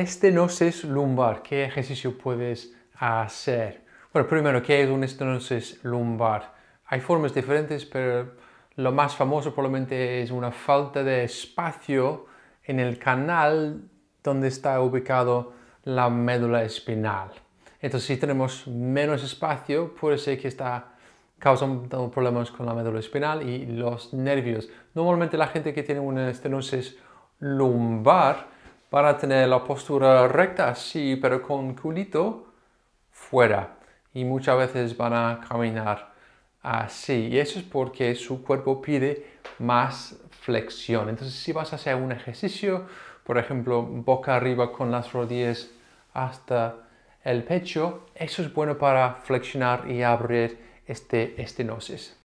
este estenosis lumbar, ¿qué ejercicio puedes hacer? Bueno, primero, ¿qué es un estenosis lumbar? Hay formas diferentes, pero lo más famoso probablemente es una falta de espacio en el canal donde está ubicado la médula espinal. Entonces, si tenemos menos espacio, puede ser que está causando problemas con la médula espinal y los nervios. Normalmente la gente que tiene una estenosis lumbar para tener la postura recta sí, pero con culito fuera. Y muchas veces van a caminar así. Y eso es porque su cuerpo pide más flexión. Entonces, si vas a hacer un ejercicio, por ejemplo, boca arriba con las rodillas hasta el pecho, eso es bueno para flexionar y abrir este estenosis.